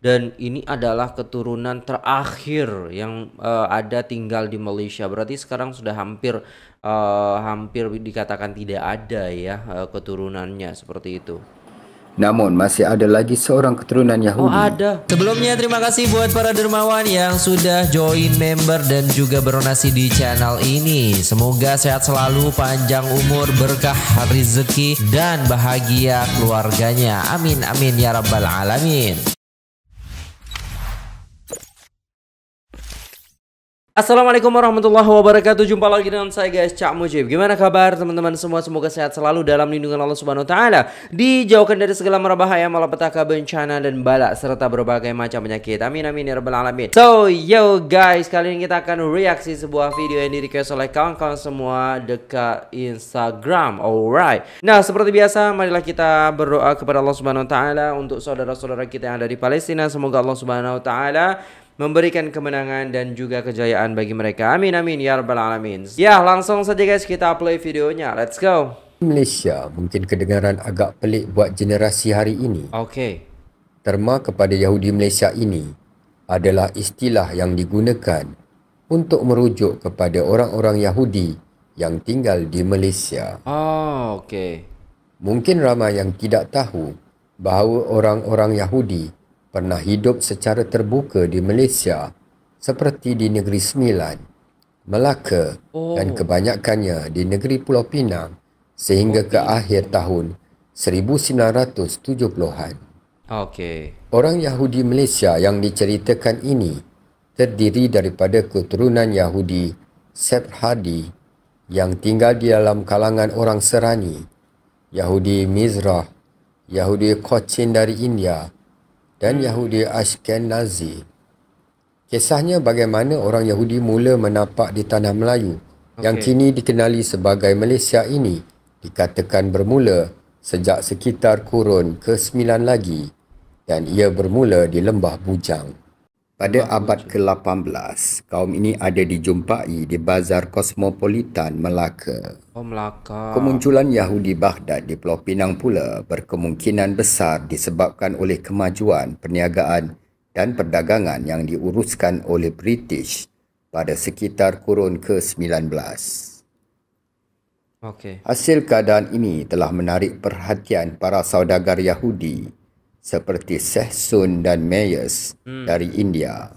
dan ini adalah keturunan terakhir yang uh, ada tinggal di Malaysia. Berarti sekarang sudah hampir uh, hampir dikatakan tidak ada ya uh, keturunannya seperti itu. Namun masih ada lagi seorang keturunan Yahudi. Oh ada. Sebelumnya terima kasih buat para dermawan yang sudah join member dan juga berdonasi di channel ini. Semoga sehat selalu, panjang umur, berkah rezeki dan bahagia keluarganya. Amin amin ya rabbal alamin. Assalamualaikum warahmatullahi wabarakatuh. Jumpa lagi dengan saya guys Cak Mujib. Gimana kabar teman-teman semua? Semoga sehat selalu dalam lindungan Allah Subhanahu wa taala. Dijauhkan dari segala merbahaya, malapetaka, bencana dan bala serta berbagai macam penyakit. Amin amin ya rabbal alamin. So, yo guys, kali ini kita akan reaksi sebuah video yang di request oleh kawan-kawan semua dekat Instagram. Alright. Nah, seperti biasa, marilah kita berdoa kepada Allah Subhanahu wa taala untuk saudara-saudara kita yang ada di Palestina. Semoga Allah Subhanahu wa taala memberikan kemenangan dan juga kejayaan bagi mereka. Amin amin ya rabbal alamin. Ya, langsung saja guys kita play videonya. Let's go. Malaysia mungkin kedengaran agak pelik buat generasi hari ini. Okay. Terma kepada Yahudi Malaysia ini adalah istilah yang digunakan untuk merujuk kepada orang-orang Yahudi yang tinggal di Malaysia. Oh, okey. Mungkin ramai yang tidak tahu bahawa orang-orang Yahudi pernah hidup secara terbuka di Malaysia seperti di Negeri Sembilan, Melaka oh. dan kebanyakannya di Negeri Pulau Pinang sehingga okay. ke akhir tahun 1970-an. Okay. Orang Yahudi Malaysia yang diceritakan ini terdiri daripada keturunan Yahudi Sephardi yang tinggal di dalam kalangan orang Serani, Yahudi Mizrah, Yahudi Kochin dari India, dan Yahudi Ashkenazi. Kisahnya bagaimana orang Yahudi mula menapak di tanah Melayu okay. yang kini dikenali sebagai Malaysia ini dikatakan bermula sejak sekitar kurun ke-9 lagi dan ia bermula di Lembah Bujang. Pada abad ke-18, kaum ini ada dijumpai di Bazar Kosmopolitan Melaka. Oh, Melaka. Kemunculan Yahudi Baghdad di Pulau Pinang pula berkemungkinan besar disebabkan oleh kemajuan perniagaan dan perdagangan yang diuruskan oleh British pada sekitar kurun ke-19. Okay. Hasil keadaan ini telah menarik perhatian para saudagar Yahudi seperti Sehsun dan Meyers hmm. dari India.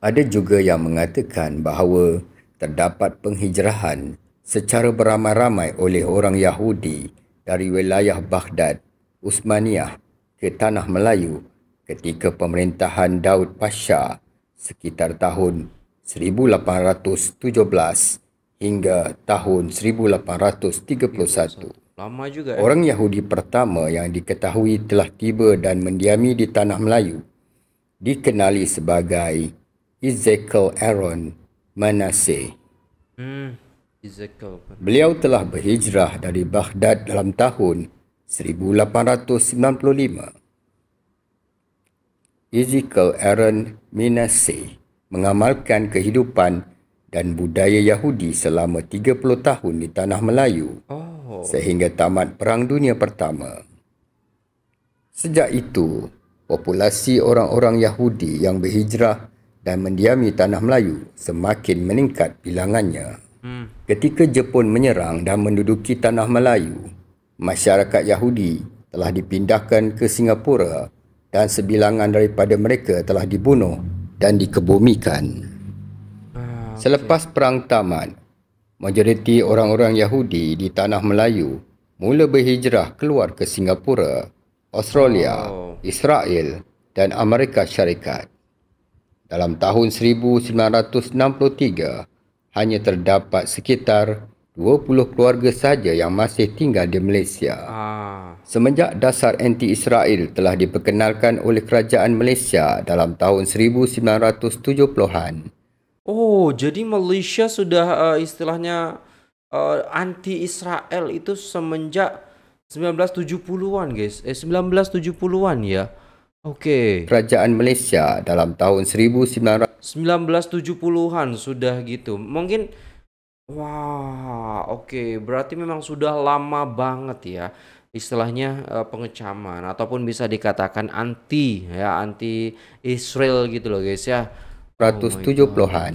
Ada juga yang mengatakan bahawa terdapat penghijrahan secara beramai-ramai oleh orang Yahudi dari wilayah Baghdad, Usmaniyah ke Tanah Melayu ketika pemerintahan Daud Pasha sekitar tahun 1817 hingga tahun 1831. Lama juga. Eh? Orang eh. Yahudi pertama yang diketahui telah tiba dan mendiami di tanah Melayu dikenali sebagai Ezekiel Aaron Manasseh. Hmm. Beliau telah berhijrah dari Baghdad dalam tahun 1895. Ezekiel Aaron Manasseh mengamalkan kehidupan dan budaya Yahudi selama 30 tahun di tanah Melayu. Oh. Oh. sehingga tamat Perang Dunia Pertama. Sejak itu, populasi orang-orang Yahudi yang berhijrah dan mendiami tanah Melayu semakin meningkat bilangannya. Hmm. Ketika Jepun menyerang dan menduduki tanah Melayu, masyarakat Yahudi telah dipindahkan ke Singapura dan sebilangan daripada mereka telah dibunuh dan dikebumikan. Ah, Selepas perang tamat, majoriti orang-orang Yahudi di tanah Melayu mula berhijrah keluar ke Singapura, Australia, oh. Israel dan Amerika Syarikat. Dalam tahun 1963, hanya terdapat sekitar 20 keluarga saja yang masih tinggal di Malaysia. Ah. Semenjak dasar anti-Israel telah diperkenalkan oleh kerajaan Malaysia dalam tahun 1970-an, Oh, jadi Malaysia sudah uh, istilahnya uh, eh, anti Israel itu semenjak 1970-an, guys. Eh 1970-an ya. Oke. Okay. Kerajaan Malaysia dalam tahun 1900 1970-an sudah gitu. Mungkin wah, oke. Okay. Berarti memang sudah lama banget ya istilahnya uh, pengecaman ataupun bisa dikatakan anti ya, anti Israel gitu loh, guys ya. 1970-an,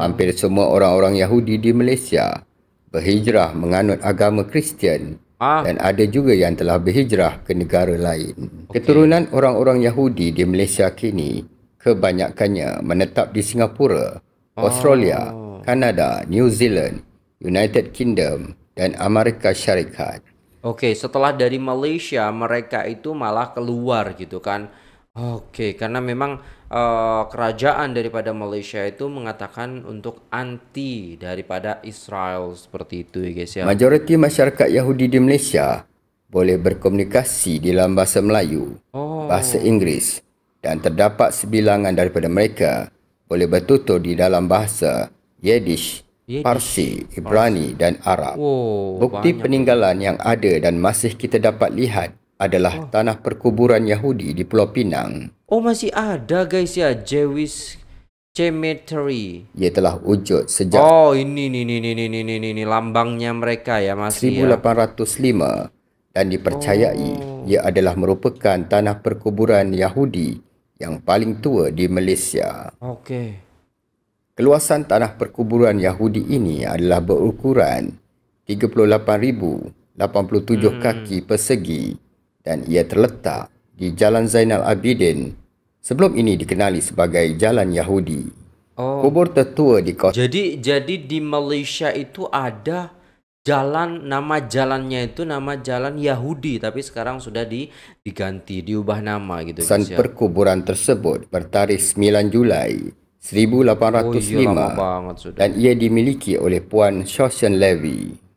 hampir semua orang-orang Yahudi di Malaysia berhijrah menganut agama Kristian ah. dan ada juga yang telah berhijrah ke negara lain. Okay. Keturunan orang-orang Yahudi di Malaysia kini kebanyakannya menetap di Singapura, ah. Australia, Kanada, New Zealand, United Kingdom dan Amerika Syarikat. Okey, setelah dari Malaysia mereka itu malah keluar gitu kan. Okey, karena memang Eh, kerajaan daripada Malaysia itu mengatakan untuk anti daripada Israel seperti itu ya guys ya. Majoriti masyarakat Yahudi di Malaysia boleh berkomunikasi dalam bahasa Melayu, oh. bahasa Inggeris dan terdapat sebilangan daripada mereka boleh bertutur di dalam bahasa Yiddish, Yiddish. Parsi, Ibrani Parsi. dan Arab. Oh, Bukti peninggalan itu. yang ada dan masih kita dapat lihat adalah oh. tanah perkuburan Yahudi di Pulau Pinang. Oh masih ada guys ya Jewish Cemetery. Ia telah wujud sejak Oh ini ini ini ini ini ini, ini, lambangnya mereka ya masih 1805 ya. dan dipercayai oh. ia adalah merupakan tanah perkuburan Yahudi yang paling tua di Malaysia. Okey. Keluasan tanah perkuburan Yahudi ini adalah berukuran 38,087 hmm. kaki persegi dan ia terletak di Jalan Zainal Abidin sebelum ini dikenali sebagai Jalan Yahudi. Oh. Kubur tertua di kawasan. Jadi jadi di Malaysia itu ada jalan nama jalannya itu nama jalan Yahudi tapi sekarang sudah di, diganti diubah nama gitu. San perkuburan tersebut bertarikh 9 Julai 1805 oh, iya, dan ia dimiliki oleh Puan Shoshan Levy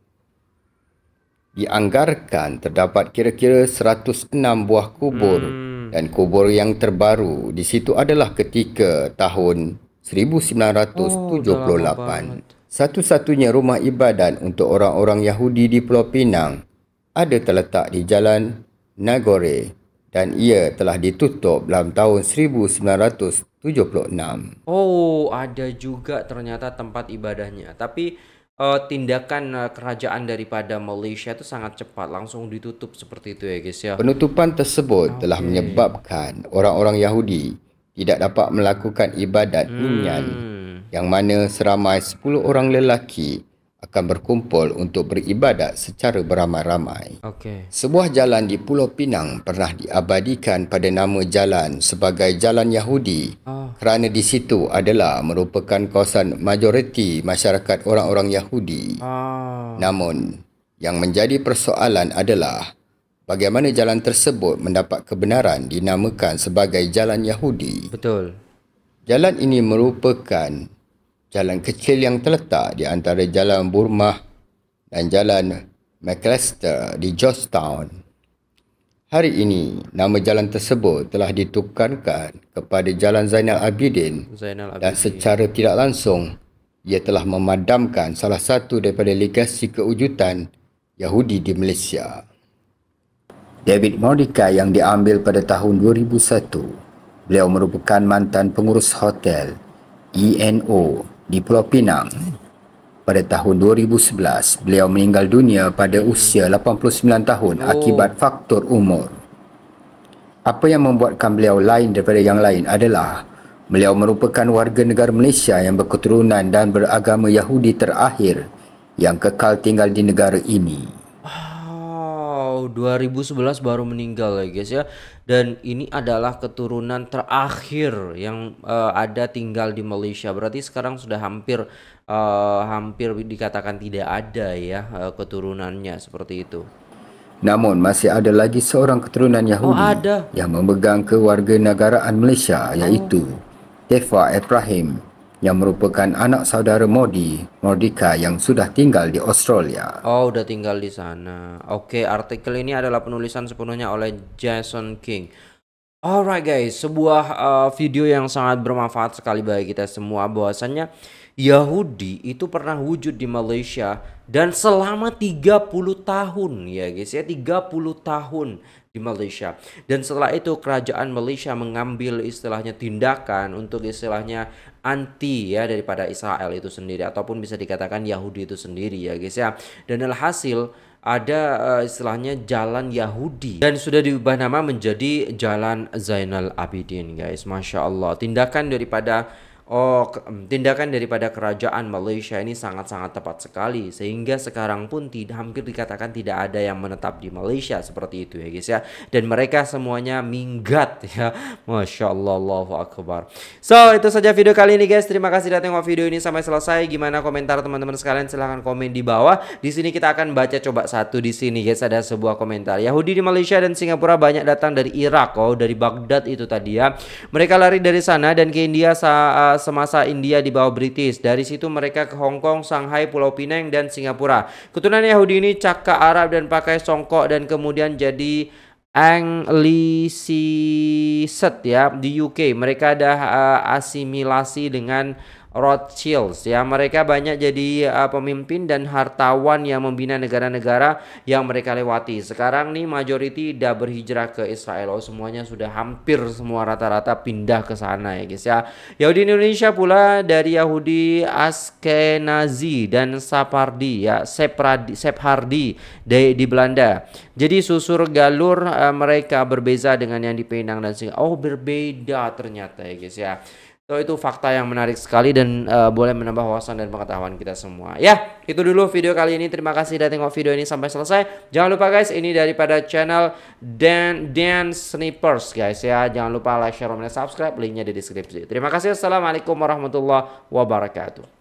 dianggarkan terdapat kira-kira 106 buah kubur hmm. dan kubur yang terbaru di situ adalah ketika tahun 1978. Oh, Satu-satunya rumah ibadat untuk orang-orang Yahudi di Pulau Pinang ada terletak di Jalan Nagore dan ia telah ditutup dalam tahun 1976. Oh, ada juga ternyata tempat ibadahnya. Tapi uh, tindakan uh, kerajaan daripada Malaysia itu sangat cepat langsung ditutup seperti itu ya guys ya. Penutupan tersebut okay. Ah, telah menyebabkan orang-orang Yahudi tidak dapat melakukan ibadat hmm. Nyan yang mana seramai 10 orang lelaki akan berkumpul untuk beribadat secara beramai-ramai. Okay. Sebuah jalan di Pulau Pinang pernah diabadikan pada nama jalan sebagai Jalan Yahudi oh. kerana di situ adalah merupakan kawasan majoriti masyarakat orang-orang Yahudi. Oh. Namun, yang menjadi persoalan adalah bagaimana jalan tersebut mendapat kebenaran dinamakan sebagai Jalan Yahudi. Betul. Jalan ini merupakan jalan kecil yang terletak di antara jalan Burma dan jalan McAllister di Georgetown. Hari ini, nama jalan tersebut telah ditukarkan kepada Jalan Zainal Abidin, dan secara tidak langsung, ia telah memadamkan salah satu daripada legasi kewujudan Yahudi di Malaysia. David Mordica yang diambil pada tahun 2001, beliau merupakan mantan pengurus hotel ENO di Pulau Pinang. Pada tahun 2011, beliau meninggal dunia pada usia 89 tahun oh. akibat faktor umur. Apa yang membuatkan beliau lain daripada yang lain adalah beliau merupakan warga negara Malaysia yang berketurunan dan beragama Yahudi terakhir yang kekal tinggal di negara ini. 2011 baru meninggal ya guys ya. Dan ini adalah keturunan terakhir yang uh, ada tinggal di Malaysia. Berarti sekarang sudah hampir uh, hampir dikatakan tidak ada ya uh, keturunannya seperti itu. Namun masih ada lagi seorang keturunan oh, Yahudi oh, ada. yang memegang kewarganegaraan Malaysia yaitu oh. Tefa Ibrahim yang merupakan anak saudara Modi, Mordika yang sudah tinggal di Australia. Oh, udah tinggal di sana. Oke, okay, artikel ini adalah penulisan sepenuhnya oleh Jason King. Alright guys, sebuah uh, video yang sangat bermanfaat sekali bagi kita semua bahwasannya Yahudi itu pernah wujud di Malaysia dan selama 30 tahun ya guys ya 30 tahun di Malaysia. Dan setelah itu kerajaan Malaysia mengambil istilahnya tindakan untuk istilahnya anti ya daripada Israel itu sendiri ataupun bisa dikatakan Yahudi itu sendiri ya guys ya. Dan alhasil ada uh, istilahnya jalan Yahudi dan sudah diubah nama menjadi jalan Zainal Abidin guys. Masya Allah tindakan daripada Oh, tindakan daripada kerajaan Malaysia ini sangat-sangat tepat sekali sehingga sekarang pun tidak hampir dikatakan tidak ada yang menetap di Malaysia seperti itu ya guys ya. Dan mereka semuanya minggat ya. Masya Allah, Allahu Akbar. So, itu saja video kali ini guys. Terima kasih sudah tengok video ini sampai selesai. Gimana komentar teman-teman sekalian? Silahkan komen di bawah. Di sini kita akan baca coba satu di sini guys. Ada sebuah komentar. Yahudi di Malaysia dan Singapura banyak datang dari Irak oh, dari Baghdad itu tadi ya. Mereka lari dari sana dan ke India saat eh, semasa India di bawah British. Dari situ mereka ke Hong Kong, Shanghai, Pulau Pinang, dan Singapura. Keturunan Yahudi ini cakap Arab dan pakai songkok dan kemudian jadi Angliciset ya di UK. Mereka ada uh, asimilasi dengan Rothschilds ya mereka banyak jadi uh, pemimpin dan hartawan yang membina negara-negara yang mereka lewati sekarang nih majority udah berhijrah ke Israel oh semuanya sudah hampir semua rata-rata pindah ke sana ya guys ya Yahudi Indonesia pula dari Yahudi Askenazi dan Sapardi ya Sephardi, Sephardi di, di Belanda jadi susur galur uh, mereka berbeza dengan yang di Penang dan Singapura oh berbeda ternyata ya guys ya So itu fakta yang menarik sekali dan uh, boleh menambah wawasan dan pengetahuan kita semua. Ya, itu dulu video kali ini. Terima kasih sudah tengok video ini sampai selesai. Jangan lupa guys, ini daripada channel Dan Dan Snippers guys ya. Jangan lupa like, share, dan subscribe. Linknya di deskripsi. Terima kasih. Assalamualaikum warahmatullahi wabarakatuh.